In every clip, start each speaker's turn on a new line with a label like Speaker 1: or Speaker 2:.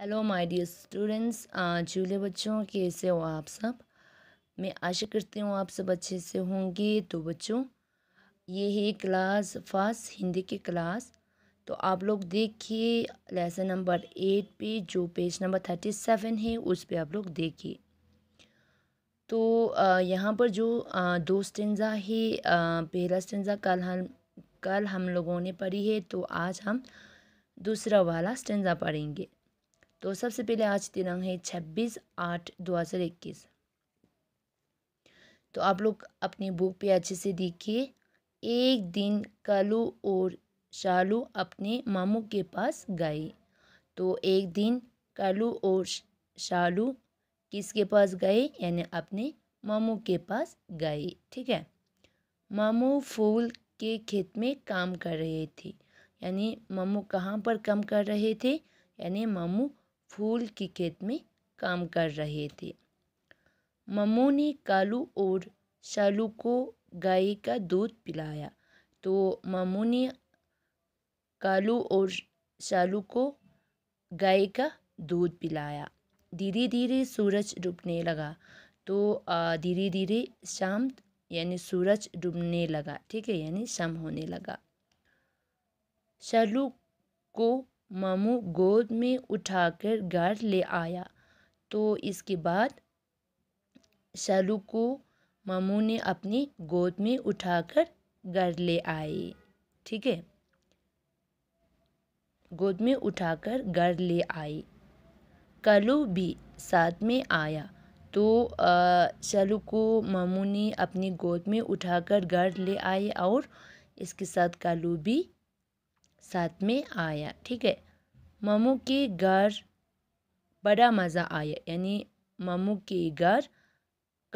Speaker 1: hello my dear students चूल्हे बच्चों कैसे हो आप सब मैं आशा करती हूँ आप सब अच्छे से होंगे तो बच्चों ये है क्लास फर्स्ट हिंदी की क्लास तो आप लोग देखिए लेसन नंबर एट पे जो पेज नंबर थर्टी सेवन है उस पे आप लोग देखिए तो यहाँ पर जो दो स्टेंजा है पहला स्टेंजा कल हम कल हम लोगों ने पढ़ी है तो आज हम दूसरा वाला स्टेंजा पढ़ेंगे तो सबसे पहले आज दिनांक है छब्बीस आठ दो हज़ार इक्कीस तो आप लोग अपनी बुक पे अच्छे से देखिए एक दिन कालू और शालू अपने मामू के पास गए तो एक दिन कालू और शालू किसके पास गए यानी अपने मामू के पास गए ठीक है मामू फूल के खेत में काम कर रहे थे यानी मामू कहाँ पर काम कर रहे थे यानी मामू फूल की खेत में काम कर रहे थे ममो ने कालू और शालू को गाय का दूध पिलाया तो ममो ने कालू और शालू को गाय का दूध पिलाया धीरे धीरे सूरज डूबने लगा तो धीरे धीरे शाम यानी सूरज डूबने लगा ठीक है यानी शाम होने लगा शालू को मामू गोद में उठाकर घर ले आया तो इसके बाद शालू को मामू ने अपनी गोद में उठाकर घर ले आए ठीक है गोद में उठाकर घर ले आए कलू भी साथ में आया तो शालू को मामू ने अपनी गोद में उठाकर घर ले आए और इसके साथ कालू भी साथ में आया ठीक है मामू के घर बड़ा मज़ा आया यानी मामू के घर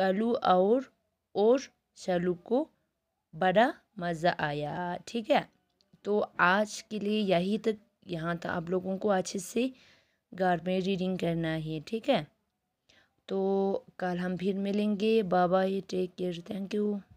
Speaker 1: कालू और और शालू को बड़ा मज़ा आया ठीक है तो आज के लिए यही तक यहाँ तक आप लोगों को अच्छे से घर में रीडिंग करना है ठीक है तो कल हम फिर मिलेंगे बाबा ही टेक केयर थैंक यू